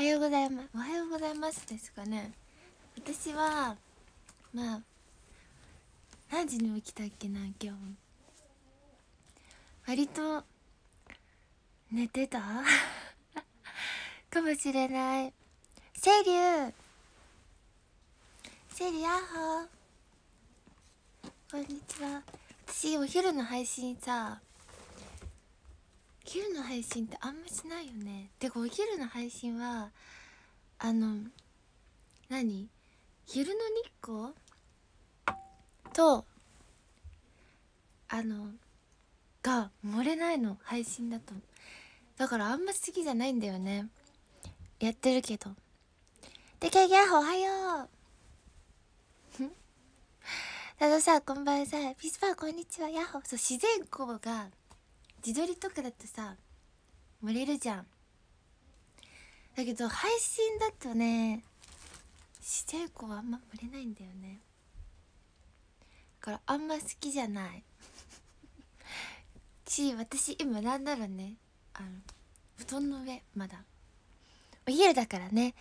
おはようございますおはようございますですかね私はまあ何時に起きたっけな今日割と寝てた かもしれない清流清流アホこんにちは私お昼の配信さ昼の配信ってあんましないよねてかお昼の配信はあの何昼の日光とあのが漏れないの配信だとだからあんま好きじゃないんだよねやってるけどでけいやおはよう たださこんばんさピスパーこんにちはヤッホー。そう自然光が自撮りとかだとさ盛れるじゃんだけど配信だとねしちゃい子はあんま盛れないんだよねだからあんま好きじゃないし 私今なんだろうねあの布団の上まだお昼だからね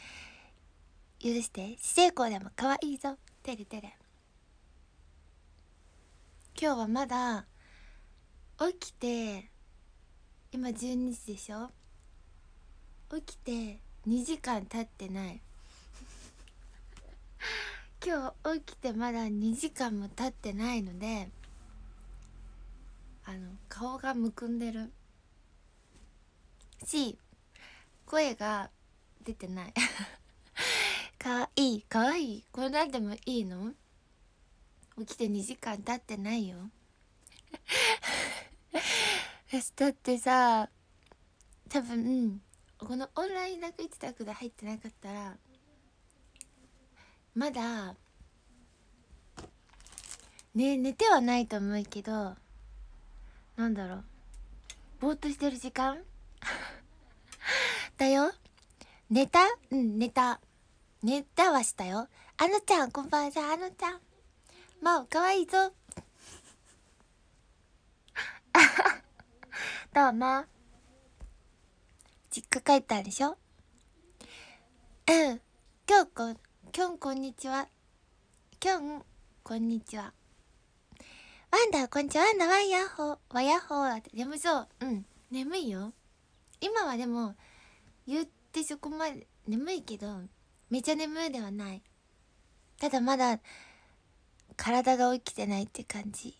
許して私生ちゃいでも可愛いぞてれてれ今日はまだ起きて今12時でしょ起きて2時間経ってない 今日起きてまだ2時間も経ってないのであの顔がむくんでるし声が出てない かわいいかわいいこれなんでもいいの起きて2時間経ってないよフだってさ多分、うん、このオンライン楽一択で入ってなかったらまだね寝てはないと思うけどなんだろうぼーっとしてる時間 だよ寝たうん寝た寝たはしたよあのちゃんこんばんはあのちゃんまあかわいいぞどうも。実家帰ったでしょうん。きょうこ、きょんこんにちは。きょん、こんにちは。ワンダー、こんにちは。ワンダー、ワイヤッホー。ワヤッホーって。眠そう。うん。眠いよ。今はでも、言ってそこまで、眠いけど、めちゃ眠いではない。ただまだ、体が起きてないって感じ。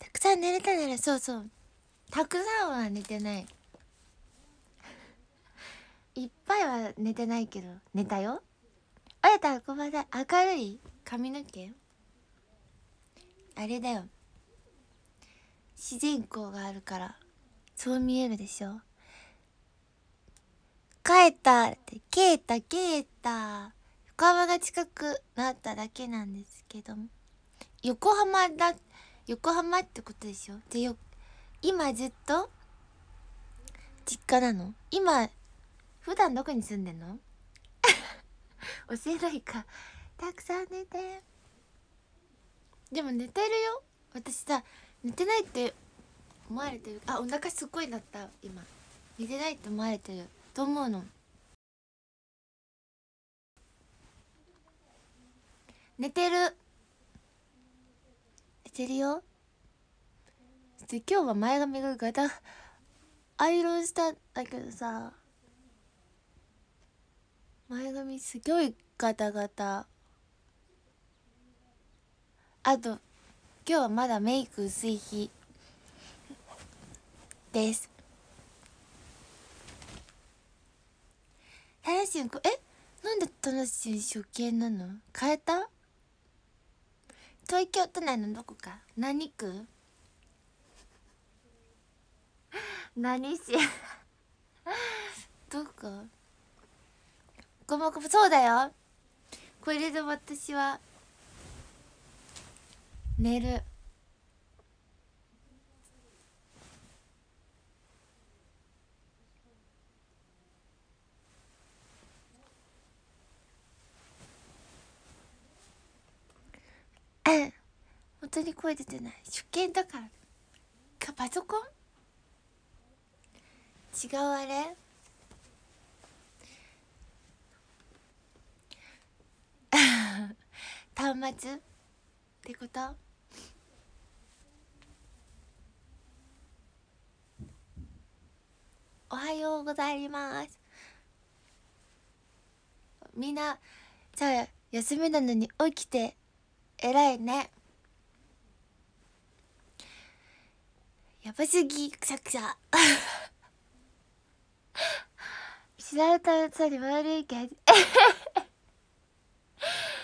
たくさん寝れたならそうそうたくさんは寝てないいっぱいは寝てないけど寝たよあやたごめんなさい明るい髪の毛あれだよ自然光があるからそう見えるでしょ帰ったって消えた消えた横浜が近くなっただけなんですけど横浜だ横浜ってことでしょでよ今ずっと実家なの今普段どこに住んでんの 教えないかたくさん寝てでも寝てるよ私さ寝てないって思われてるあお腹すっごいなった今寝てないって思われてると思うの寝てる寝てるよで今日は前髪がガタアイロンしたんだけどさ前髪すごいガタガタあと今日はまだメイク薄い日ですタラシンえなんでタラシン初見なの変えた東京都内のどこか何区 何し どうかごまごまそうだよこれで私は寝る 本当に声出てない出勤だからパソコン違うあれ 端末ってことおはようございますみんなじゃあ休みなのに起きて偉いねやばすぎくしゃくしゃ白歌うつ悪いけど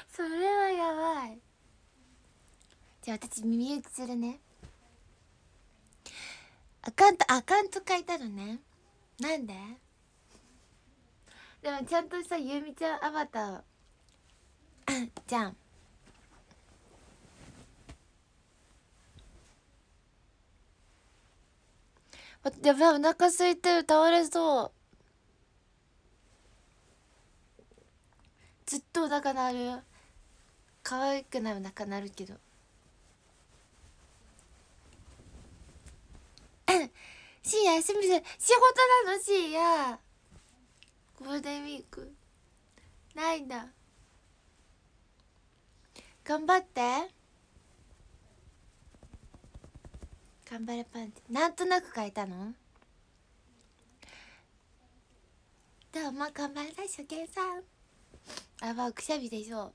それはやばいじゃあ私耳打ちするねアカウントアカウント書いたのねなんででもちゃんとさゆうみちゃんアバター じゃんやばいお腹空いてる倒れそうずっとだからる可愛くなるなかなるけど 深夜休みで仕事なの深夜ゴールデンウィークないんだ頑張って頑張れパンってなんとなく書いたのどうも頑張ば初見さんやばくしゃみでしょ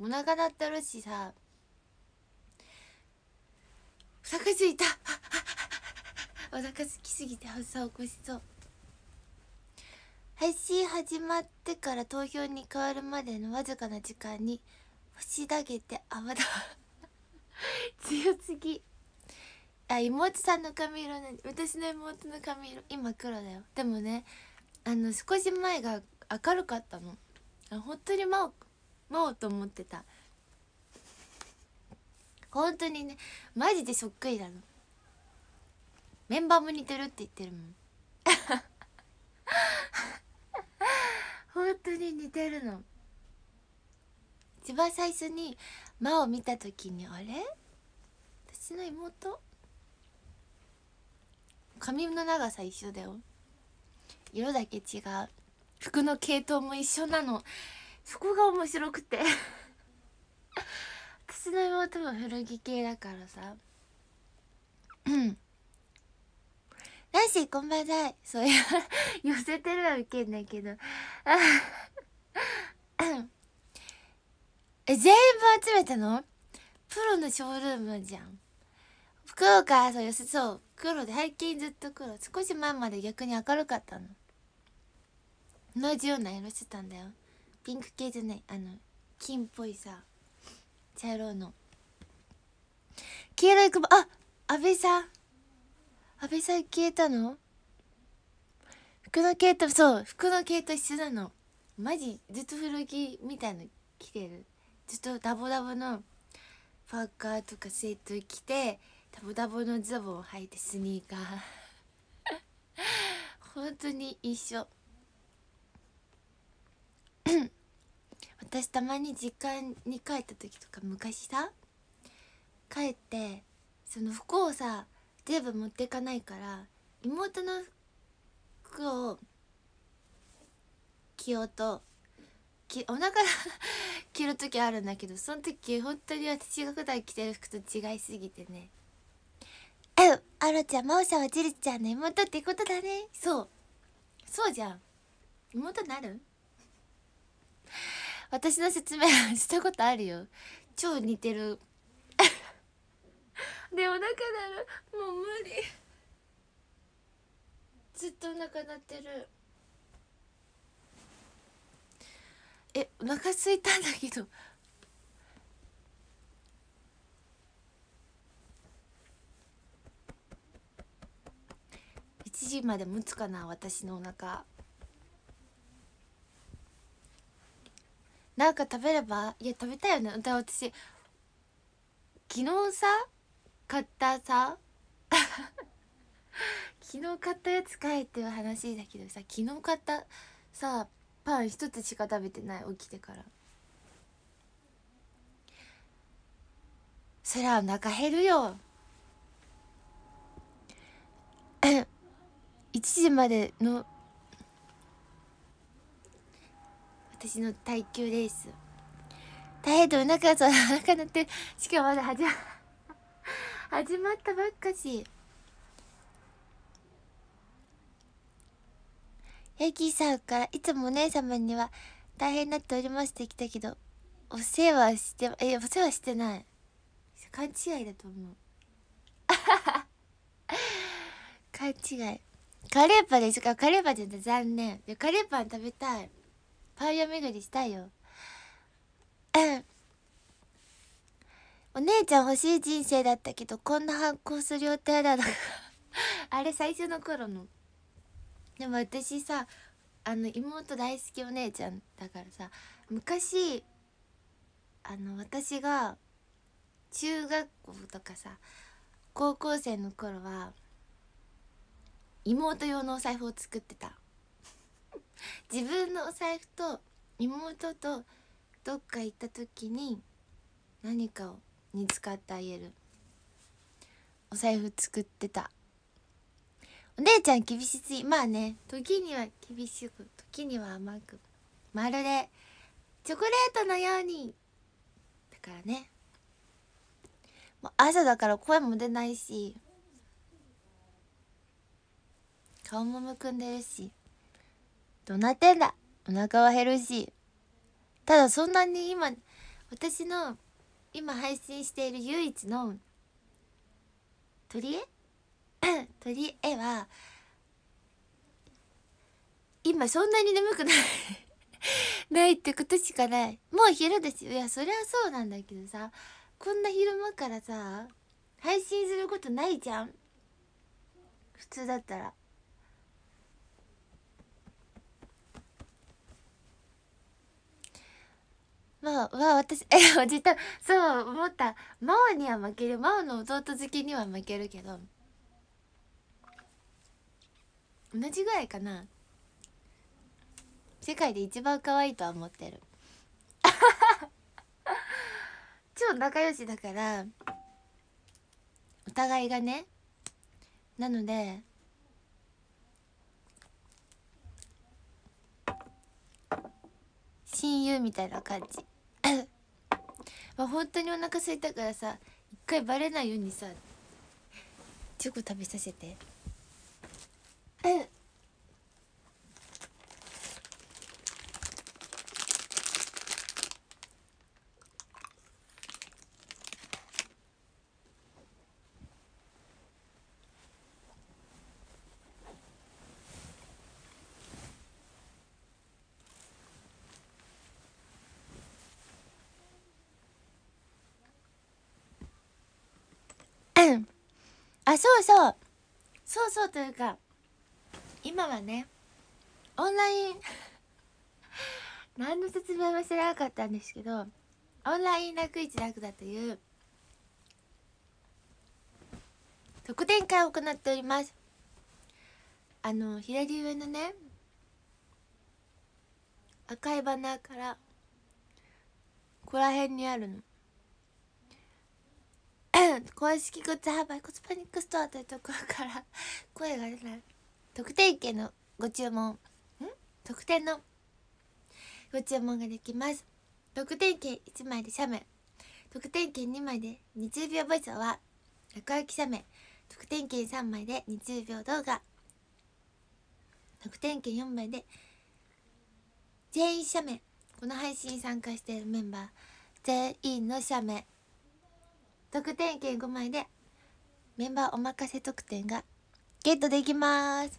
お腹鳴ってるしさお腹すいたお腹すきすぎて発作起こしそう配信始まってから投票に変わるまでのわずかな時間に星投げて泡だ 強すぎあ妹さんの髪色な私の妹の髪色今黒だよでもねあの少し前が明るかったのあ本当に真央真央と思ってた本当にねマジでそっくりなのメンバーも似てるって言ってるもん 本当に似てるの一番最初に真央見た時にあれ私の妹髪の長さ一緒だよ色だけ違う服の系統も一緒なのそこが面白くて 私の妹も古着系だからさうんナンシーこんばんはそういう 寄せてるはウケんだけどえ 全部集めたのプロのショールームじゃん黒かそう寄せそう黒で最近ずっと黒少し前まで逆に明るかったの同じような色してたんだよピンク系じゃないあの金っぽいさ茶色の黄色いくばあ安倍さん安倍さん消えたの服の系とそう服の系と一緒なのマジずっと古着みたいの着てるずっとダボダボのパーカーとかセット着てダボダボのズボンを履いてスニーカー 本当に一緒 私たまに実家に帰った時とか昔さ帰ってその服をさ全部持っていかないから妹の服を着ようとお腹着 る時あるんだけどその時本当に私が普段着てる服と違いすぎてねえあらちゃんまおちゃんはジルちゃんの妹ってことだねそうそうじゃん妹なる私の説明したことあるよ超似てる でお腹なるもう無理ずっとお腹鳴ってるえお腹すいたんだけど1時まで持つかな私のお腹なんか食べればいや食べたいよねだ私昨日さ買ったさ 昨日買ったやつ買えっていう話だけどさ昨日買ったさパン一つしか食べてない起きてからそりゃお腹減るよ1 時までの私の耐久レース大変とお腹そうおってしかもまだ始ま 始まったばっかしヤギさんからいつもお姉様には大変になっておりましてきたけどお世話してえお世話してない勘違いだと思う 勘違いカレーパンですかカレーパンじゃ残念カレーパン食べたいパン屋巡りしたいようんお姉ちゃん欲しい人生だったけどこんな反抗する予定だなあれ最初の頃のでも私さあの妹大好きお姉ちゃんだからさ昔あの私が中学校とかさ高校生の頃は妹用のお財布を作ってた自分のお財布と妹とどっか行った時に何かをに使ってあげるお財布作ってたお姉ちゃん厳しすぎまあね時には厳しく時には甘くまるでチョコレートのようにだからねもう朝だから声も出ないし顔もむくんでるしどなってんだお腹は減るしただそんなに今私の今配信している唯一の取り鳥 取りは今そんなに眠くない ないってことしかないもう昼ですよいやそりゃそうなんだけどさこんな昼間からさ配信することないじゃん普通だったらまあ、まあ、私、え、おじた、そう思った。真央には負ける。真央の弟好きには負けるけど。同じぐらいかな。世界で一番可愛いとは思ってる。超仲良しだから、お互いがね。なので、親友みたいな感じ あ本当にお腹空いたからさ一回バレないようにさチョコ食べさせてあそうそうそうそうというか今はねオンライン 何の説明もしてなかったんですけどオンライン楽市楽だという特典会を行っておりますあの左上のね赤いバナーからここら辺にあるの公式グッズ販売コスパニックストアというところから 声が出ない特典券のご注文ん特典のご注文ができます特典券1枚で写メ特典券2枚で20秒ボイスは落書き写メ特典券3枚で20秒動画特典券4枚で全員写メこの配信に参加しているメンバー全員の写メ得点券5枚でメンバーお任せ特典がゲットできます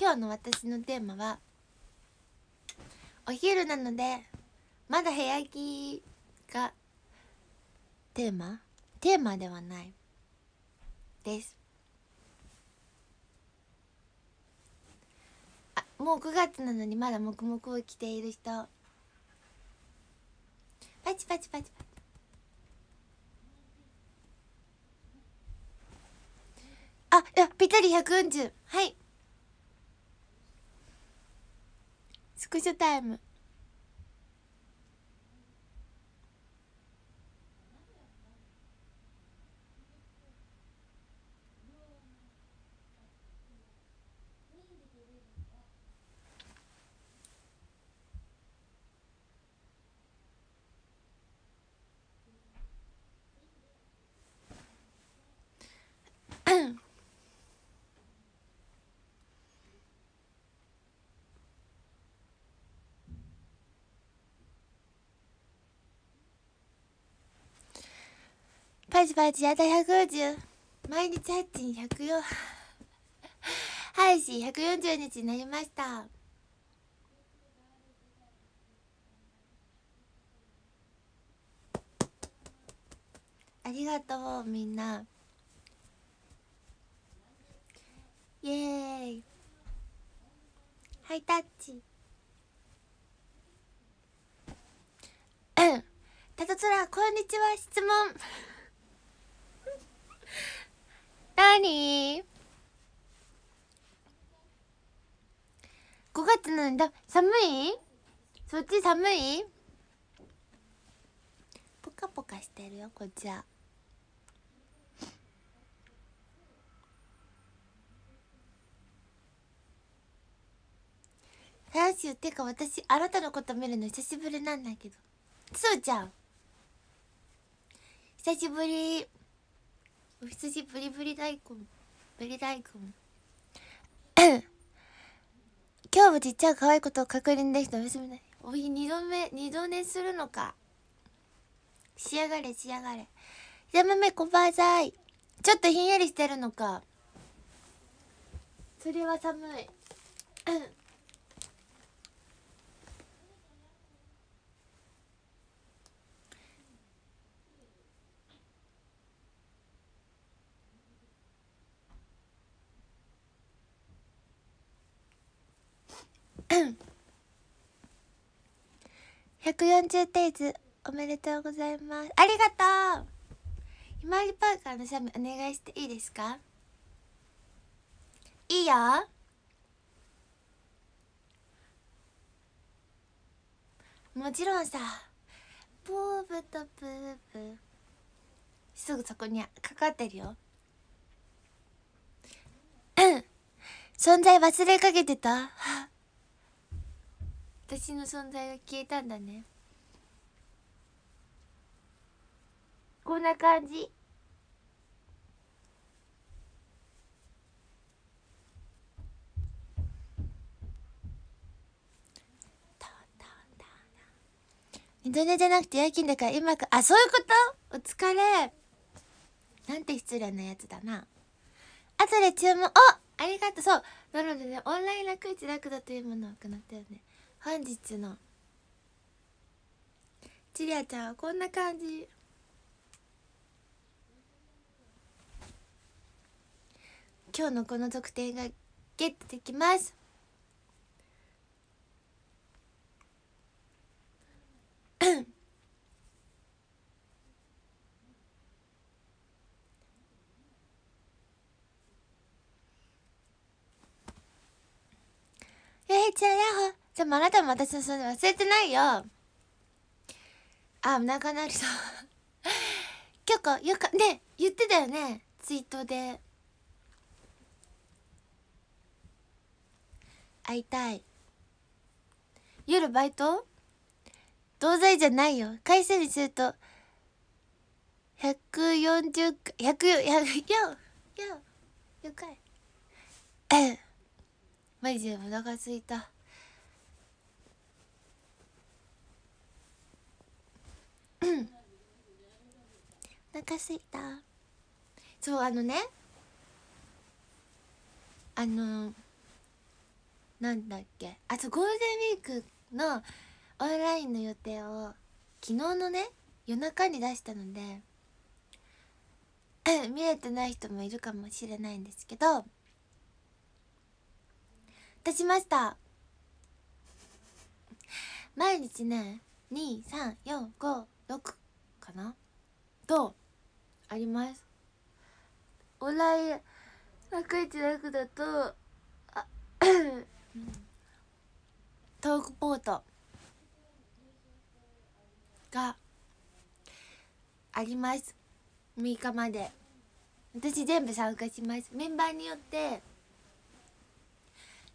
今日の私のテーマはお昼なのでまだ部屋着がテーマテーマではないですあもう9月なのにまだ黙々を着ている人パチパチパチパチあいやぴったり140はいスクショタイムパチパチやだ150毎日発信104配信140日になりましたありがとうみんなイエーイハイタッチタとツラこんにちは質問なに ?5 月なんだ。寒いそっち寒いポカポカしてるよ、こっちは。さやしゅてか私あなたのこと見るの久しぶりなんだけどそうじゃん久しぶりお羊ブリブリ大根ブリ大根 今日もちっちゃい可愛いことを確認できたお休みなお日二度目二度寝するのか仕上がれ仕上がれ枝めこばざいちょっとひんやりしてるのかそれは寒い 140テイズおめでとうございますありがとうひまわりパーカーの写メお願いしていいですかいいよもちろんさブーブとブーブすぐそこにかかってるよ 存在忘れかけてた私の存在が消えたんだねこんな感じ二度寝じゃなくて夜勤だから今かあそういうことお疲れなんて失礼なやつだな後で注文おありがとうそうなのでねオンライン楽市楽だというものを行ったよね本日のちりあちゃんはこんな感じ今日のこの得点がゲットできますゆ へちゃんやっほでもあなたも私のそれ忘れてないよあなか、なりそう結構よかね言ってたよねツイートで会いたい夜バイト同罪じゃないよ会社にすると1 4 0 1 4 4よ4回マジでお腹すいた。お腹すいたそうあのねあのなんだっけあそうゴールデンウィークのオンラインの予定を昨日のね夜中に出したので 見れてない人もいるかもしれないんですけど出しました毎日ね2345 6かなとありますオンライン楽市楽だとあ トークポートがあります6日まで私全部参加しますメンバーによって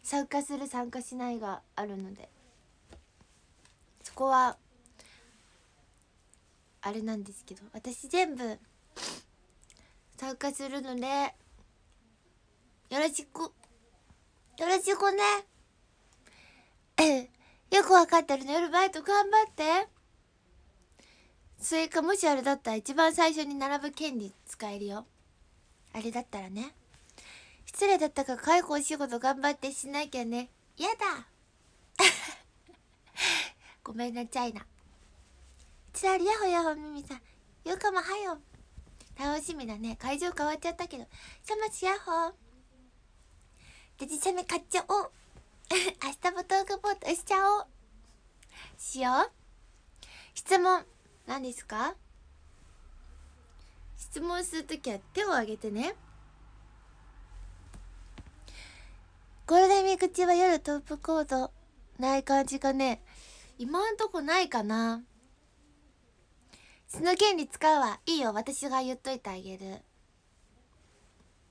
参加する参加しないがあるのでそこはあれなんですけど私全部参加するのでよろしくよろしくね よく分かってるの夜バイト頑張ってスイカもしあれだったら一番最初に並ぶ権利使えるよあれだったらね失礼だったか介護お仕事頑張ってしなきゃねやだ ごめんなちゃいなチラリやほやほみみさんゆうかもはよ楽しみだね会場変わっちゃったけどシャマシやほデジシャメ買っちゃおう 明日もトークポートしちゃおうしよう質問何ですか質問するときは手を挙げてねゴールデンウィーク中は夜トップコードない感じかね今んとこないかなその権利使うわいいよ私が言っといてあげる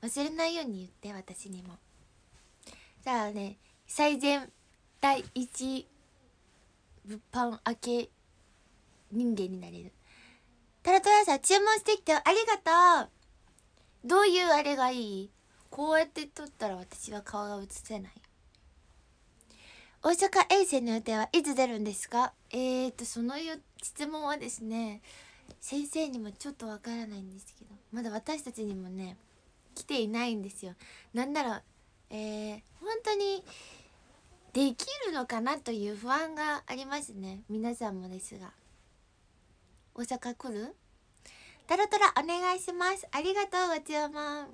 忘れないように言って私にもじゃあね最善第一物販明け人間になれるタラトラさん注文してきてありがとうどういうあれがいいこうやって撮ったら私は顔が映せない大阪衛星の予定はいつ出るんですかえーとその質問はですね先生にもちょっとわからないんですけどまだ私たちにもね来ていないんですよなんだろうえー、本当にできるのかなという不安がありますね皆さんもですが大阪来るタロトラお願いしますありがとうご注文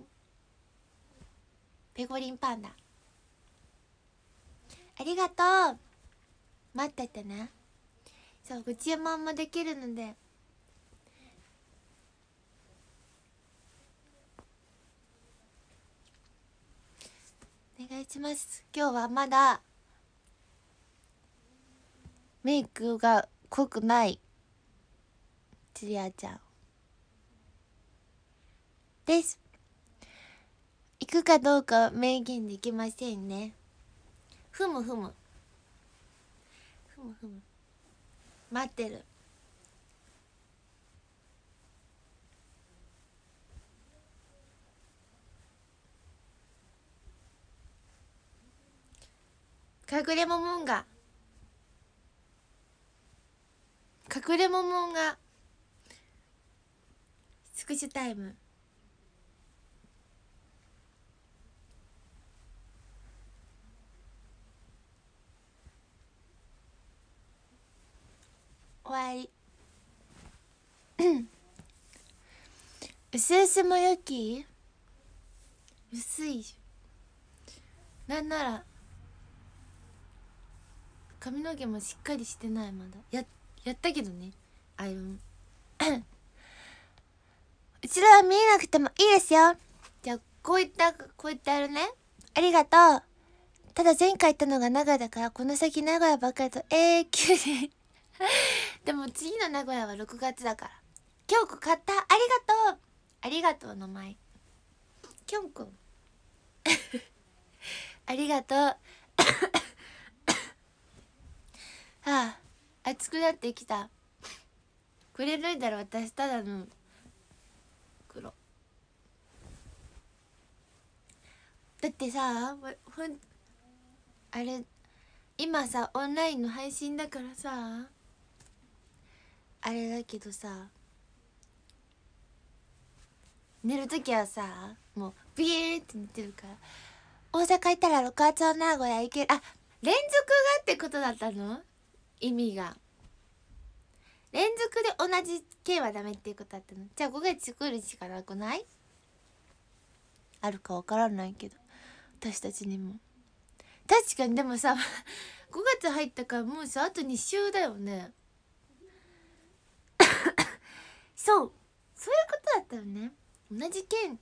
ペコリンパンダありがとう待っててねそうご注文もできるのでお願いします今日はまだメイクが濃くないちりあちゃんです行くかどうか明言できませんねふむふむふむふむ待ってるかぐれももんがかくれももんがスクシュタイム終わりうすうすもよき薄いなんなら髪の毛もしっかりしてないまだややったけどねアイロン ちらは見えなくてもいいですよじゃあこういったこうやってやるねありがとうただ前回行ったのが名古屋だからこの先名古屋ばっかりと永久に でも次の名古屋は6月だからきょんこ買ったありがとうありがとうの前きょんこありがとうああ暑くなってきたくれないだろ私ただの黒だってさほんあれ今さオンラインの配信だからさあれだけどさ寝る時はさもうビーって寝てるから大阪行ったら六月の名古屋行けるあ連続がってことだったの意味が連続で同じ件はダメっていうことだったのじゃあ5月作るしかなくないあるかわからないけど私たちにも確かにでもさ5 月入ったからもうさあと2週だよね そうそういうことだったよね同じ件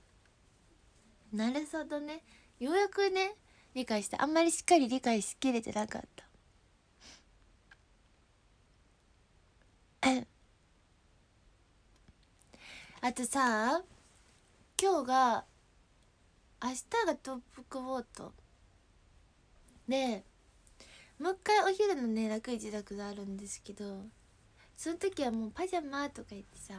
なるほどねようやくね理解してあんまりしっかり理解しきれてなかった あとさ今日が明日がトップボートでもう一回お昼のね楽自宅があるんですけどその時はもうパジャマとか言ってさ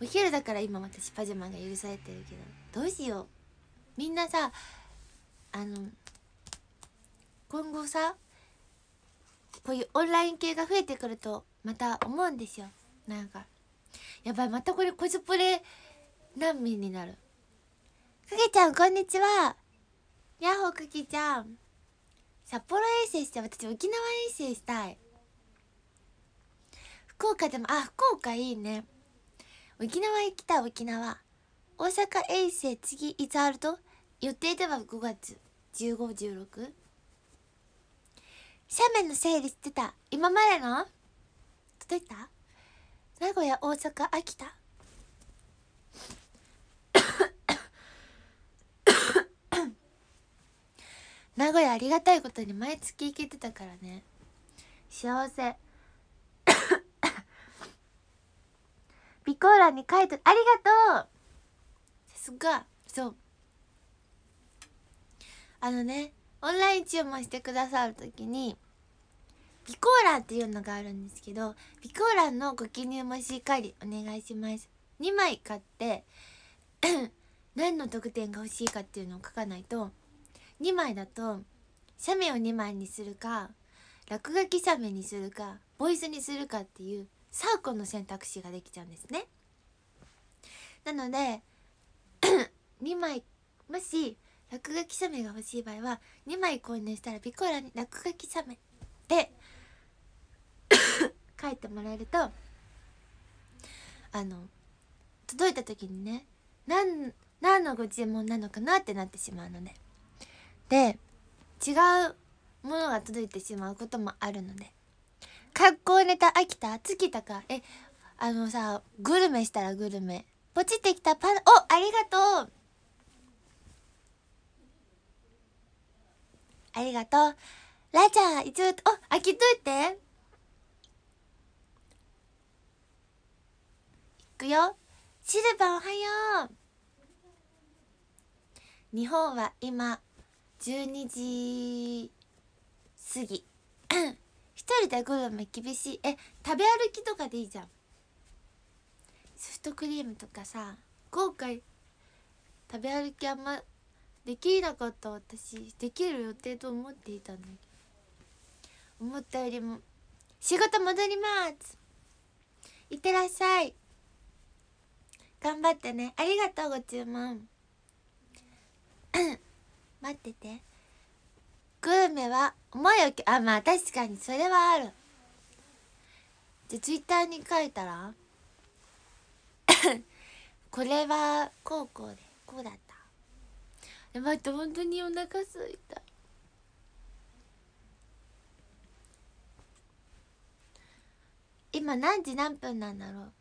お昼だから今私パジャマが許されてるけどどうしようみんなさあの今後さこういうオンライン系が増えてくるとまた思うんですよなんかやばいまたこれコスプレ難民になるかけちゃんこんにちはッホーかけちゃん札幌遠征して私沖縄遠征したい福岡でもあ福岡いいね沖縄行きたい沖縄大阪遠征次いつあると予定では5月1516斜面の整理してた今までの届いた名古屋大阪秋田名古屋ありがたいことに毎月行けてたからね幸せ備考欄に書いてありがとうさすがそうあのねオンライン注文してくださる時にビコーラっていうのがあるんですけどビコーラのご記入もしっかりお願いします2枚買って 何の特典が欲しいかっていうのを書かないと2枚だと写メを2枚にするか落書き写メにするかボイスにするかっていうサーコの選択肢ができちゃうんですねなので2 枚もし落書き写メが欲しい場合は2枚購入したらピコラに落書き写メで 書いてもらえるとあの届いた時にね何何のご注文なのかなってなってしまうのでで違うものが届いてしまうこともあるので格好ネタ飽きた尽きたかえあのさグルメしたらグルメポチってきたパンおありがとうありがとう。ラジャー、一応、お、開けといて。いくよ。シルバーおはよう。日本は今、12時過ぎ。一人でグルメ厳しい。え、食べ歩きとかでいいじゃん。ソフトクリームとかさ、後悔。食べ歩きあんまできなかった私できる予定と思っていたけど思ったよりも仕事戻りますいってらっしゃい頑張ってねありがとうご注文 待っててグーメは思いをあまあ確かにそれはあるじゃツイッターに書いたら これはこうこうでこうだった待って本当にお腹すいた今何時何分なんだろう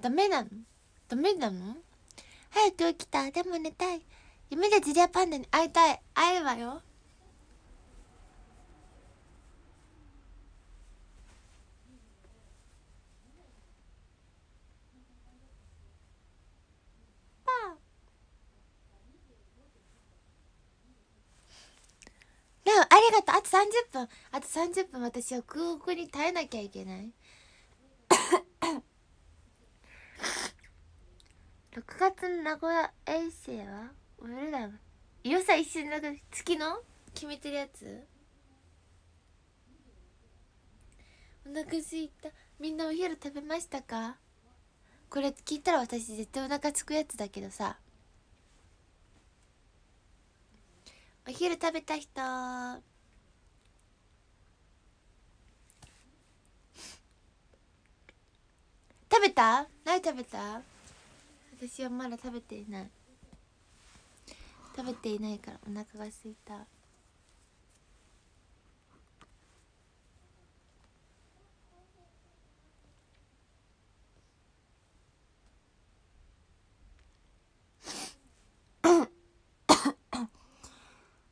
ダメなのダメなの早く起きたでも寝たい夢でジリアパンダに会いたい会えるわよりがとうあと30分あと30分私は空腹に耐えなきゃいけない6 月の名古屋遠征は俺ら良さ一瞬の月の決めてるやつお腹すいたみんなお昼食べましたかこれ聞いたら私絶対お腹すくやつだけどさお昼食べた人食べた何食べた私はまだ食べていない食べていないからお腹がすいた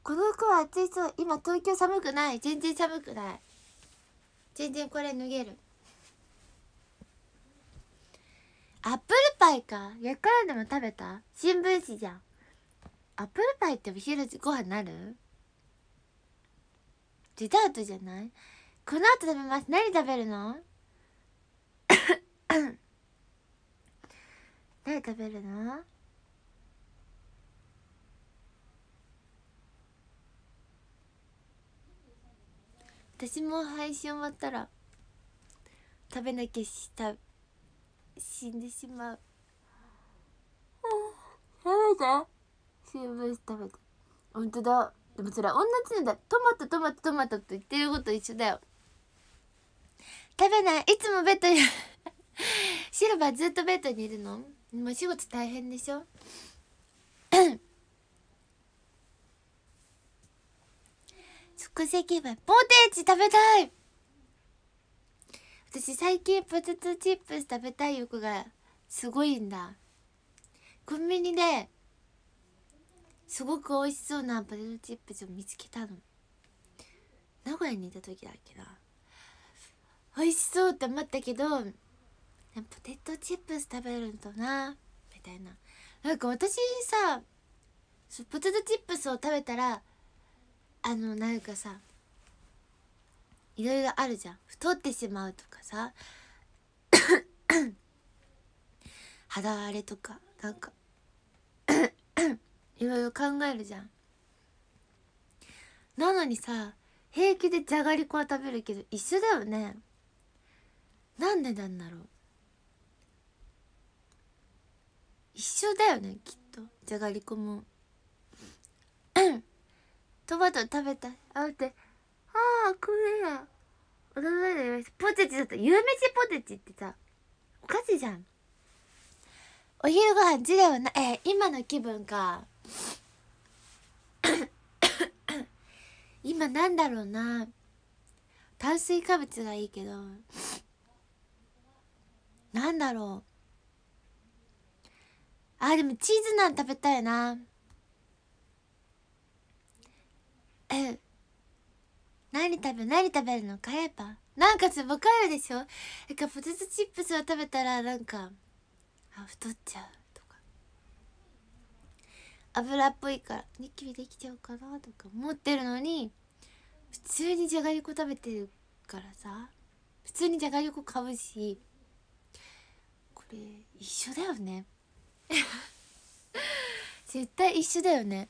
この服は暑いそう今東京寒くない全然寒くない全然これ脱げるアップルパイかやからでも食べた新聞紙じゃんアップルパイってお昼ご飯なるデザートじゃないこの後食べます何食べるの何 食べるの私も配信終わったら食べなきゃした死んでしまう食べて新聞食べて本当だでもそれは同じなんだトマトトマトトマトと言ってること一緒だよ食べないいつもベッドにシルバーずっとベッドにいるのもう仕事大変でしょ即席麺ポテチ食べたい私最近ポテトチップス食べたい欲がすごいんだコンビニですごく美味しそうなポテトチップスを見つけたの名古屋にいた時だっけな美味しそうって思ったけどポテトチップス食べるとなみたいななんか私さポテトチップスを食べたらあのなんかさいろいろあるじゃん太ってしまうとかさ 肌荒れとかなんか いろいろ考えるじゃんなのにさ平気でじゃがりこは食べるけど一緒だよねなんでなんだろう一緒だよねきっとじゃがりこも トマト食べたあ待ってああ、クーや。驚いたポテチだった。夕飯ポテチってさ、お菓子じゃん。お昼ご飯時代はな、えー、今の気分か。今なんだろうな。炭水化物がいいけど。なんだろう。あでもチーズナン食べたいなえ何食べ何食べるのカレーパンなんか分かるでしょなんかポテトチップスを食べたらなんかあ太っちゃうとか油っぽいからニキビできちゃうかなとか思ってるのに普通にじゃがりこ食べてるからさ普通にじゃがりこ買うしこれ一緒だよね 絶対一緒だよね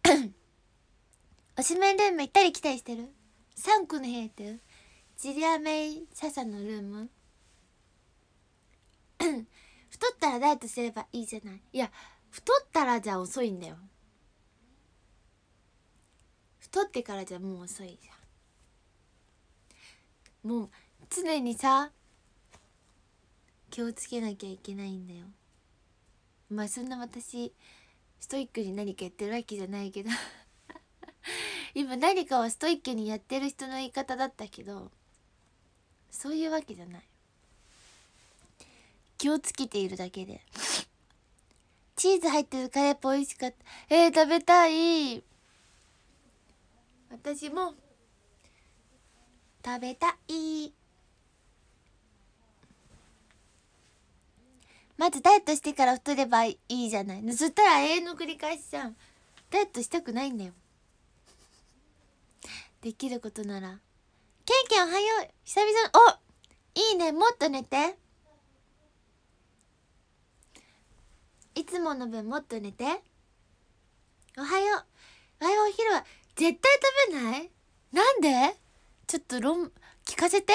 おしまい連盟行ったり来たりしてる3って。야돼ジリアメイササのルーム 太ったらダイエットすればいいじゃないいや太ったらじゃ遅いんだよ太ってからじゃもう遅いじゃんもう常にさ気をつけなきゃいけないんだよまあそんな私ストイックに何かやってるわけじゃないけど 今何かをストイックにやってる人の言い方だったけどそういうわけじゃない気をつけているだけでチーズ入ってるカレーパン美味しかったえー、食べたい私も食べたいまずダイエットしてから太ればいいじゃないそしたら永遠の繰り返しじゃんダイエットしたくないんだよできることならケンケンおはよう久々のおいいねもっと寝ていつもの分もっと寝ておはようわいお昼は絶対食べないなんでちょっと論聞かせて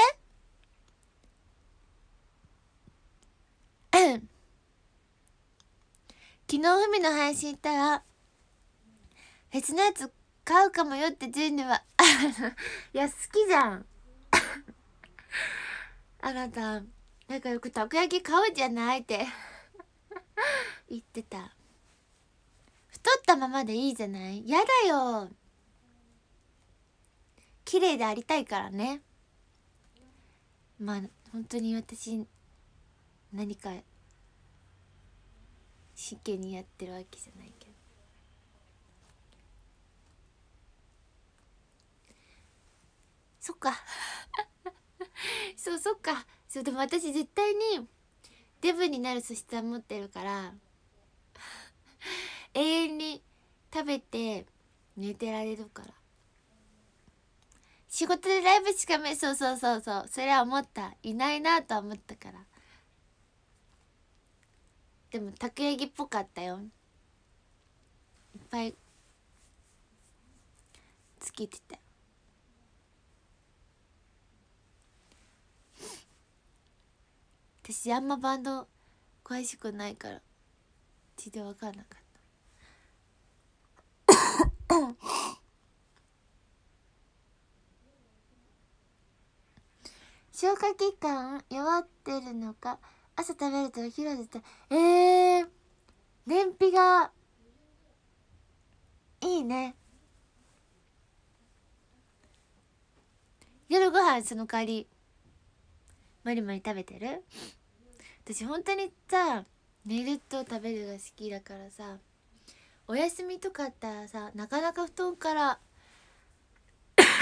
うん昨日海の配信行ったら別のやつ買うかもよってジュンヌは いや好きじゃん あなたなんかよくたこ焼き買うじゃないって 言ってた太ったままでいいじゃないやだよ綺麗でありたいからねまあ本当に私何か真剣にやってるわけじゃないそっか そうそっかそうでも私絶対にデブになる素質は持ってるから 永遠に食べて寝てられるから仕事でライブしかめそうそうそうそうそれは思ったいないなとは思ったからでもたこ焼きっぽかったよいっぱいつけてた私あんまバンド詳しくないから字で分かんなかった消化器官弱ってるのか朝食べるとお昼出てえー、燃費がいいね夜ご飯その代わりマリマリ食べてる私本当にさ寝ると食べるが好きだからさお休みとかあったらさなかなか布団から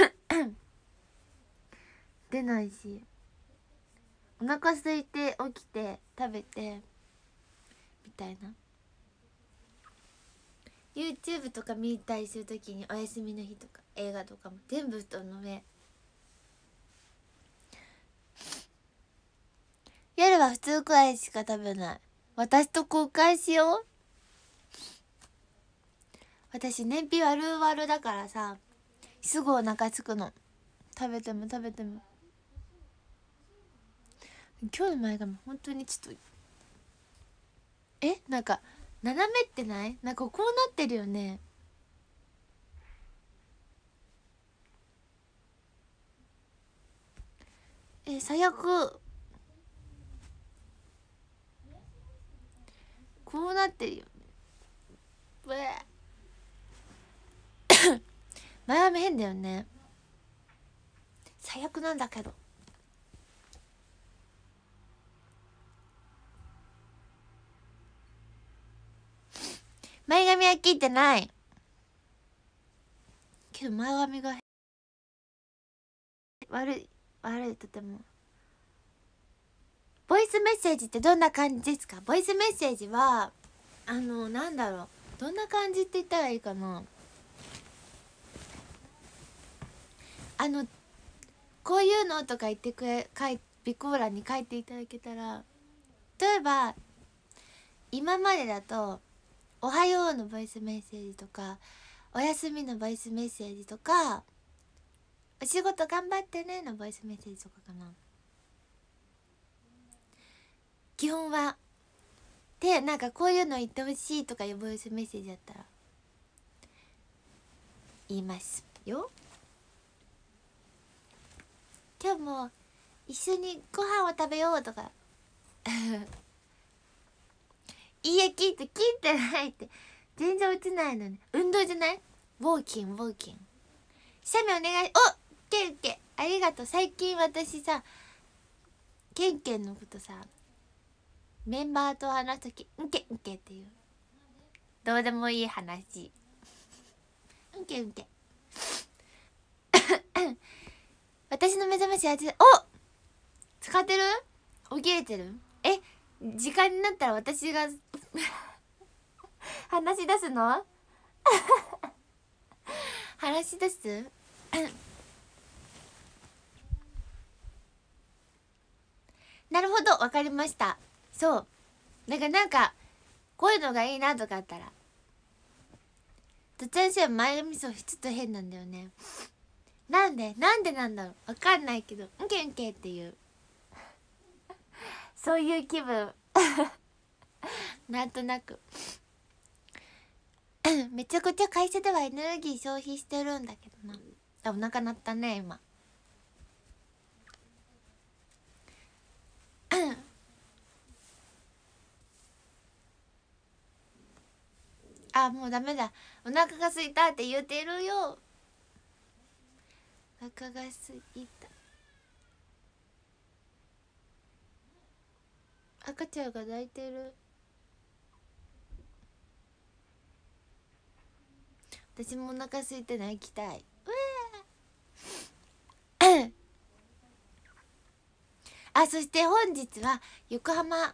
出ないしお腹空いて起きて食べてみたいな YouTube とか見たりする時にお休みの日とか映画とかも全部布団の上夜は普通くらいしか食べない。私と交換しよう。私燃費悪悪だからさ、すぐお腹すくの。食べても食べても。今日の前髪本当にちょっと、えなんか、斜めってないなんかこうなってるよね。え、最悪。こうなってるよねブエ前髪変だよね最悪なんだけど前髪は切ってないけど前髪が悪い悪いとてもボイスメッセージってどんな感じですかボイスメッセージはあのなんだろうどんな感じって言ったらいいかなあのこういうのとか言ってくれ書い備考欄に書いていただけたら例えば今までだと「おはよう」のボイスメッセージとか「おやすみ」のボイスメッセージとか「お仕事頑張ってね」のボイスメッセージとかかな。基本はでなんかこういうの言ってほしいとかぼうボメッセージあったら言いますよ今日も一緒にご飯を食べようとか いいえ聞いて聞いてないって全然落ちないのに運動じゃないウォーキンウォーキン写メお願いおっケンケンありがとう最近私さケンケンのことさメンバーと話す時「んけんけ」っていうどうでもいい話んけんけ私の目覚まし8お使ってる起きれてるえ時間になったら私が 話し出すの 話し出すなるほどわかりましたそうだからなんかこういうのがいいなとかあったらと先生前髪そうちょっと変なんだよねなんでなんでなんだろうわかんないけどウケウケっていうそういう気分 なんとなく めちゃくちゃ会社ではエネルギー消費してるんだけどなあお腹鳴ったね今あもうダメだお腹が空いたって言ってるよお腹が空いた赤ちゃんが泣いてる私もお腹空いてな行きたいあそして本日は横浜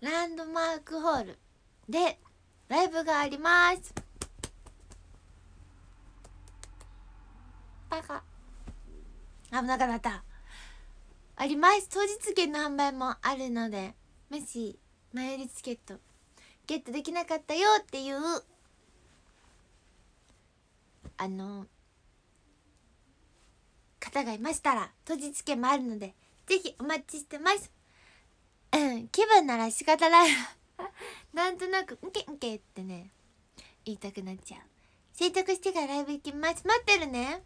ランドマークホールでライブがありますバカ危なくなったあります当日券の販売もあるのでもし前売りチケットゲットできなかったよっていうあの方がいましたら当日券もあるのでぜひお待ちしてますうん気分なら仕方ない なんとなく「ウけウけ」ってね言いたくなっちゃう洗濯してからライブ行きます待ってるね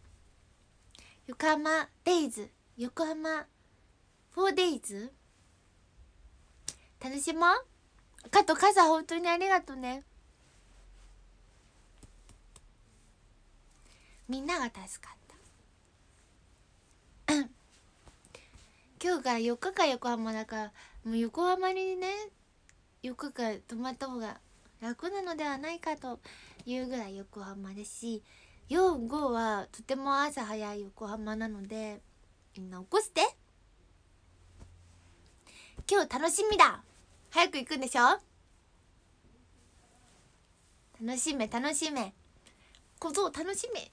横浜デイズ横浜 4days 楽しもうかと傘本当にありがとうねみんなが助かった今日から4日か横浜だからもう横浜にね4日間泊まった方が楽なのではないかというぐらい横浜ですし45はとても朝早い横浜なのでみんな起こして今日楽しみだ早く行くんでしょ楽しめ楽しめ小僧楽しめ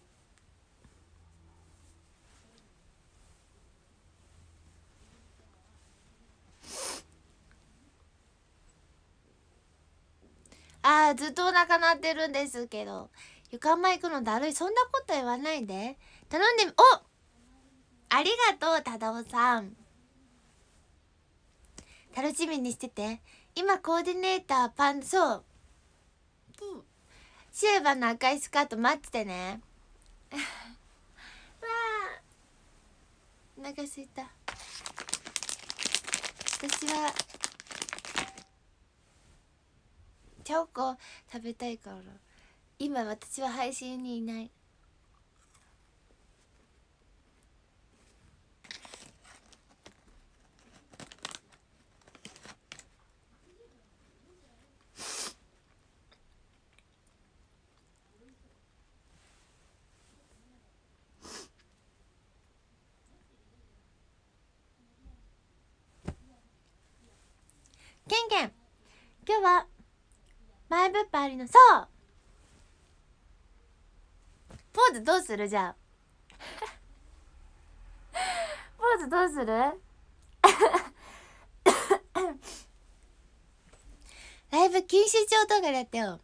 ずっとお腹鳴ってるんですけど床間行くのだるいそんなこと言わないで頼んでおありがとう忠夫さん楽しみにしてて今コーディネーターパンそうシルバーの赤いスカート待っててね わあお腹すいた私はチョコ食べたいから今私は配信にいないりなそうポーズどうするじゃあ ポーズどうする ライブ禁止帳とかだってよ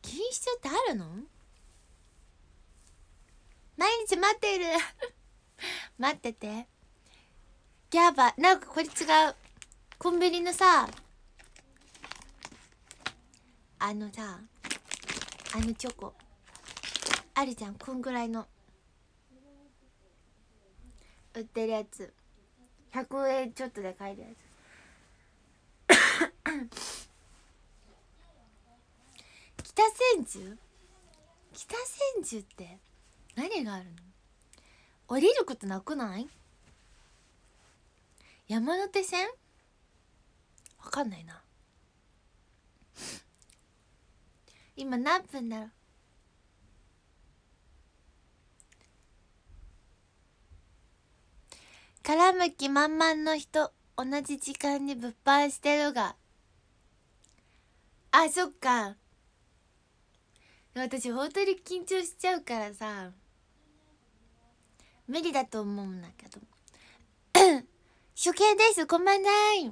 禁止帳ってあるの毎日待ってる 待っててやばなんかこれ違うコンビニのさあのさあのチョコあるじゃんこんぐらいの売ってるやつ100円ちょっとで買えるやつ 北千住北千住って何があるの降りることなくない山手線わかんないな今何分だろうらむき満々の人同じ時間に物販してるがあそっか私本当に緊張しちゃうからさ無理だと思うんだけど 初見ですこんばんない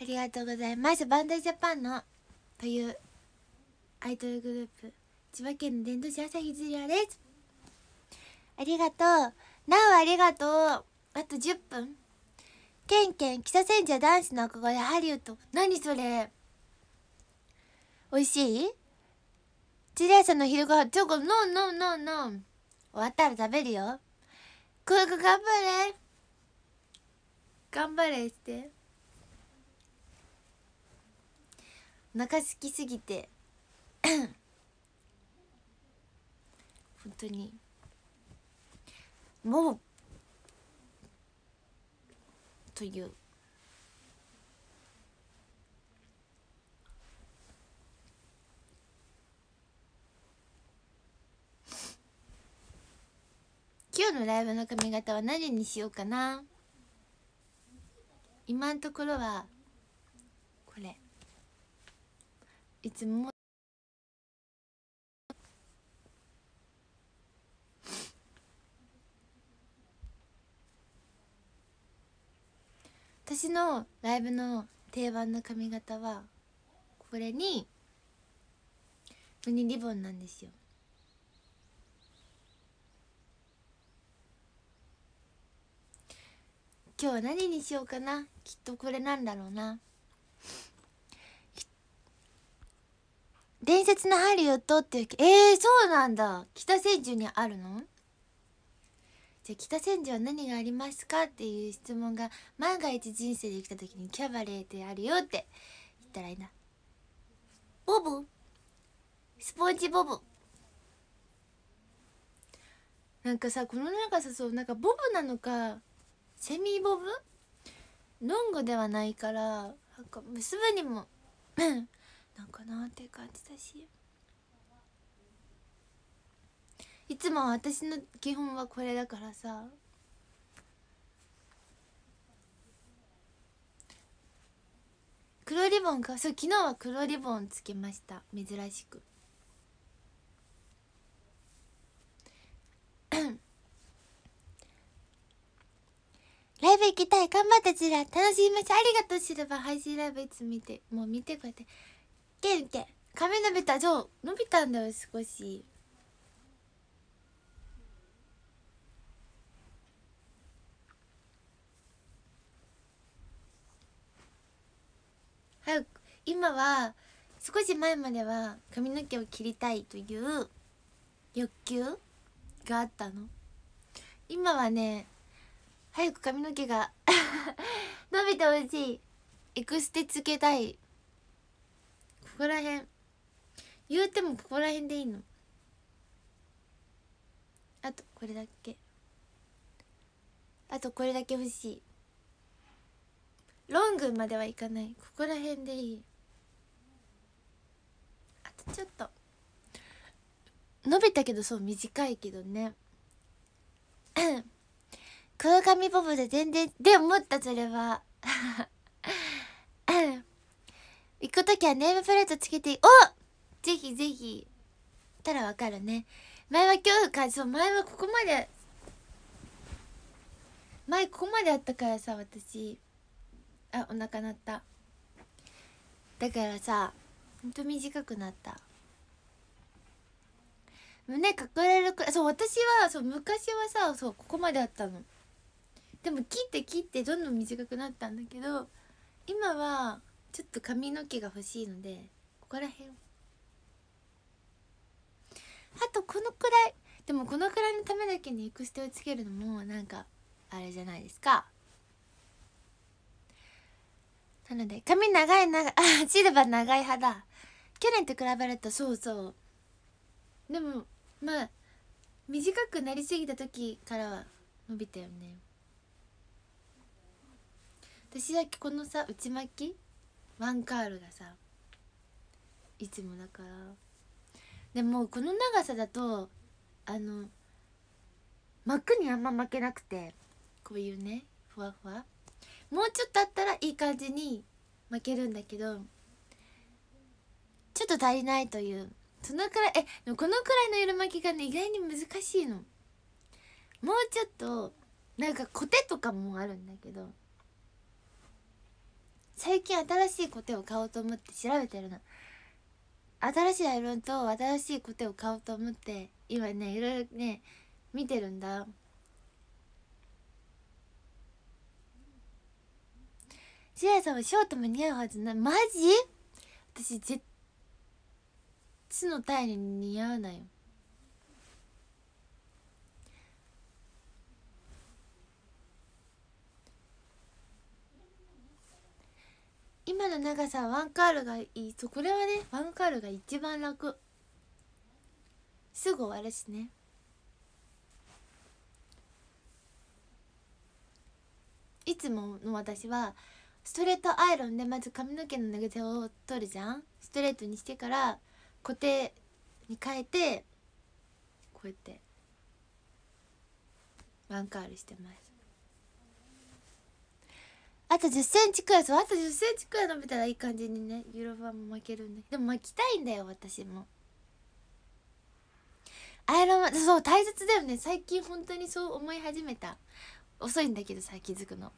ありがとうございますバンダイジャパンのというアイドルグループ千葉県の伝統朝日ですありがとうなおありがとうあと10分ケンケン北千住男子の憧れハリウッド何それ美味しいジュリアさんの昼ごはんチョコノンノンノンノン終わったら食べるよ頑張れ頑張れして。中好きすぎて 本当にもうという今日のライブの髪型は何にしようかな今のところはいつも私のライブの定番の髪型はこれにミリボンなんですよ今日は何にしようかなきっとこれなんだろうな伝説のハリウッドっていうえー、そうなんだ北千住にあるのじゃあ北千住は何がありますかっていう質問が万が一人生で来た時にキャバレーってあるよって言ったらいいなボブスポンジボブなんかさこのなんかさそうなんかボブなのかセミボブロングではないからなんか結ぶにものかなってい感じだしいつも私の基本はこれだからさ黒リボンかそう昨日は黒リボンつけました珍しく ライブ行きたい頑張ったちら楽しみましょうありがとうシルバー配信ライブいつ見てもう見てこうやってけんけん髪伸びたそう伸びたんだよ少し早く今は少し前までは髪の毛を切りたいという欲求があったの今はね早く髪の毛が 伸びてほしいエクステつけたいこら辺言うてもここら辺でいいのあとこれだけあとこれだけ欲しいロングまではいかないここら辺でいいあとちょっと伸びたけどそう短いけどね黒 髪ボブで全然で思ったそれは 行くときはネームプレートつけておぜひぜひたらわかるね前は今日かそう前はここまで前ここまであったからさ私あお腹鳴っただからさほんと短くなった胸隠れるくらいそう私はそう昔はさそうここまであったのでも切って切ってどんどん短くなったんだけど今はちょっと髪の毛が欲しいのでここら辺あとこのくらいでもこのくらいのためだけにエクステをつけるのもなんかあれじゃないですかなので髪長い長いあシルバー長い派だ去年と比べるとそうそうでもまあ短くなりすぎた時からは伸びたよね私だけこのさ内巻きワンカールがさいつもだからでもこの長さだとあの膜にあんま負けなくてこういうねふわふわもうちょっとあったらいい感じに負けるんだけどちょっと足りないというそのくらいえこのくらいの色巻きがね意外に難しいのもうちょっとなんかコテとかもあるんだけど最近新しいコテを買おうと思って調べてるの新しいアイロンと新しいコテを買おうと思って今ねいろいろね見てるんだジラさんはショートも似合うはずないマジ私絶ちのタイに似合わないよ今の長さはワンカールがいいそうこれはねワンカールが一番楽すぐ終わるしねいつもの私はストレートアイロンでまず髪の毛の長さを取るじゃんストレートにしてから固定に変えてこうやってワンカールしてますあと1 0センチくらいそうあと1 0センチくらい伸びたらいい感じにねユーロファンも巻けるんだでも巻きたいんだよ私もアイロンそう大切だよね最近本当にそう思い始めた遅いんだけどさ気づくの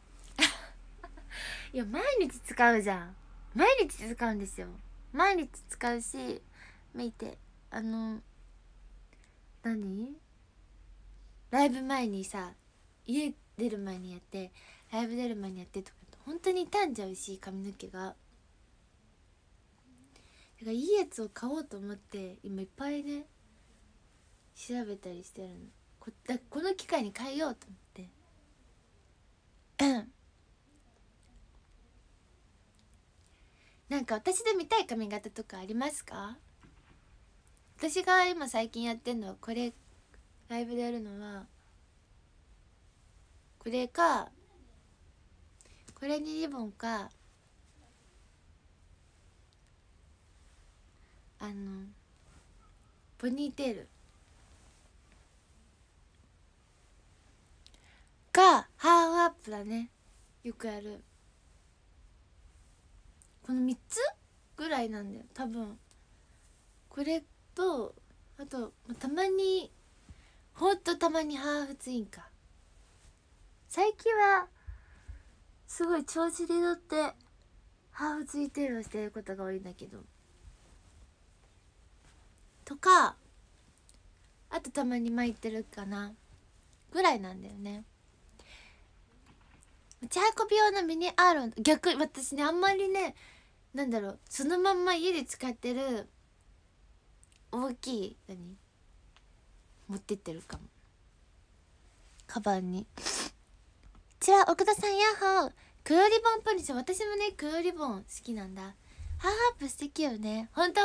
いや毎日使うじゃん毎日使うんですよ毎日使うし見てあの何ライブ前にさ家出る前にやってライブ出る前にやってとか本当に傷んじゃうし髪の毛がだからいいやつを買おうと思って今いっぱいね調べたりしてるのこだこの機会に変えようと思ってなんか私で見たい髪型とかありますか私が今最近やってるのはこれライブでやるのはこれかこれにリボンかあのポニーテールかハーフアップだねよくやるこの3つぐらいなんだよ多分これとあとたまにほんとたまにハーフツインか最近はすごい調子に乗ってハーフツイテールをしてることが多いんだけどとかあとたまに巻いてるかなぐらいなんだよね持ち運び用のミニアーロン逆私ねあんまりねなんだろうそのまんま家で使ってる大きい何持ってってるかもカバンにこちら奥田さんヤッホークリボンポリ私もね黒リボン好きなんだハーハープ素敵よね本当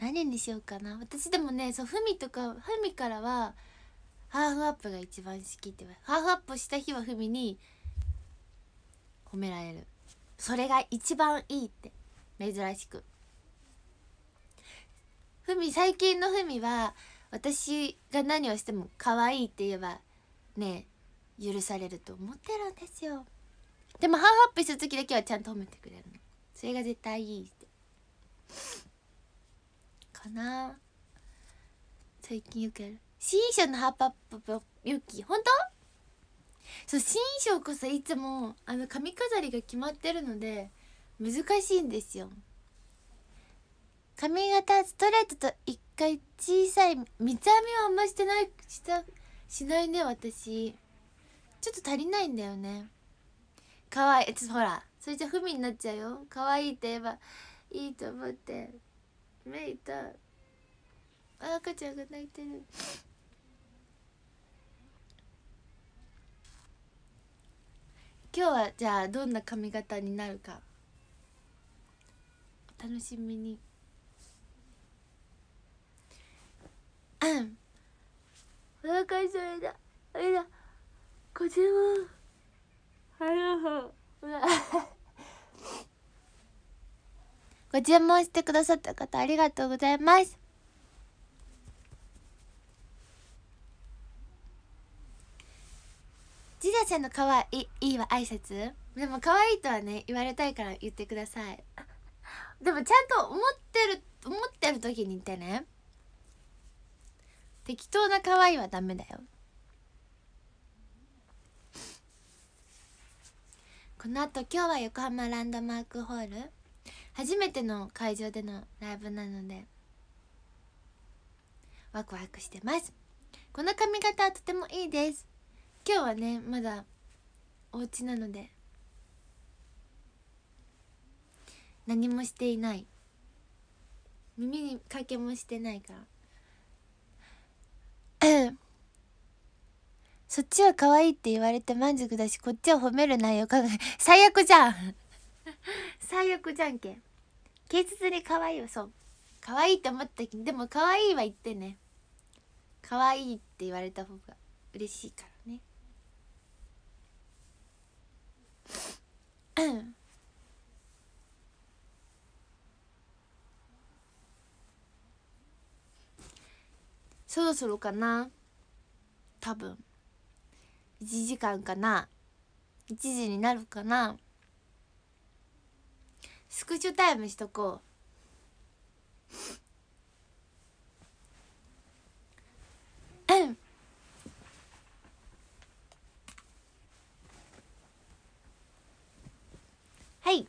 何にしようかな私でもねそうふみとかふみからはハーフアップが一番好きってハーフアップした日はふみに褒められるそれが一番いいって珍しくふみ最近のふみは私が何をしても可愛いって言えばねえ許されると思ってるんですよでもハーアップした時だけはちゃんと褒めてくれるのそれが絶対いいってかな最近よくやる新衣装のハーパップ本当そう新衣装こそいつもあの髪飾りが決まってるので難しいんですよ髪型ストレートと一回小さい三つ編みはあんましてないしたしないね私ちょっと足りないんだよねかわいいほらそれじゃふみになっちゃうよかわいいって言えばいいと思って目痛い赤ちゃんが泣いてる今日はじゃあどんな髪型になるかお楽しみにうお腹すいたあいだこご注はあうご注文してくださった方ありがとうございますジリアちゃんの可愛いいいは挨拶でも可愛いとはね言われたいから言ってくださいでもちゃんと思ってる思ってる時に言ってね適当な可愛いはダメだよこのあと今日は横浜ランドマークホール初めての会場でのライブなのでワクワクしてますこの髪型はとてもいいです今日はねまだお家なので何もしていない耳にかけもしてないからそっちは可愛いって言われて満足だしこっちは褒める内容考え 最悪じゃん 最悪じゃんけん警察に可愛いはそう可愛いって思ったけどでも可愛いは言ってね可愛いって言われた方が嬉しいからねうん そろそろかな多分。1時間かな1時になるかなスクショタイムしとこううんはい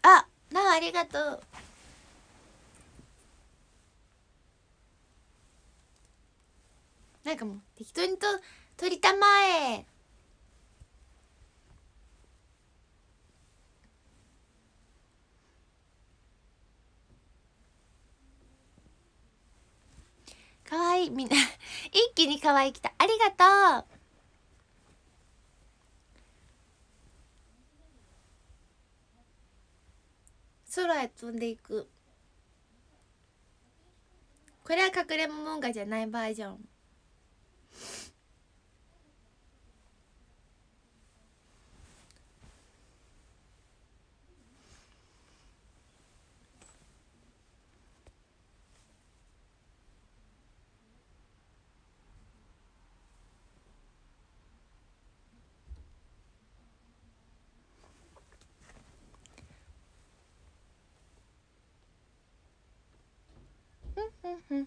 あなあありがとうなんかもう適当にと「りたまえ」かわいいみんな一気にかわいきたありがとう空へ飛んでいくこれは隠れももんがじゃないバージョン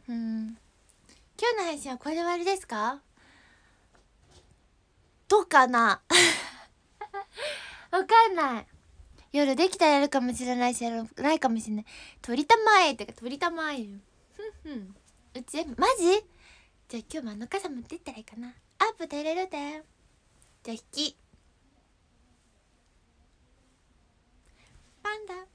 ふん今日の配信はこれで終わりですかどうかな わかんない夜できたらやるかもしれないしやらないかもしれないりたまえってか鳥たまえふふんうちマジじゃあ今日もあのさ持ってったらいいかなアップ出れるでじゃあ引きパンダ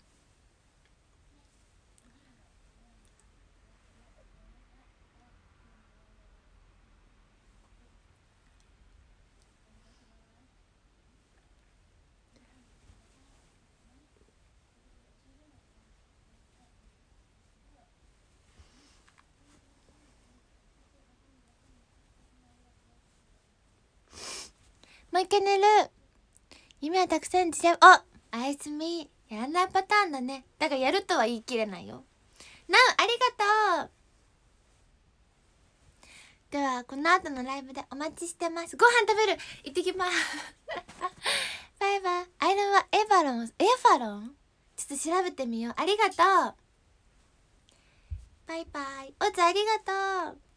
う一回寝る夢はたくさん自社ああいつみやらないパターンだねだからやるとは言い切れないよなおありがとうではこの後のライブでお待ちしてますご飯食べる行ってきます バイバイアイロンはエバロンエファロンちょっと調べてみようありがとうバイバイおつありがとう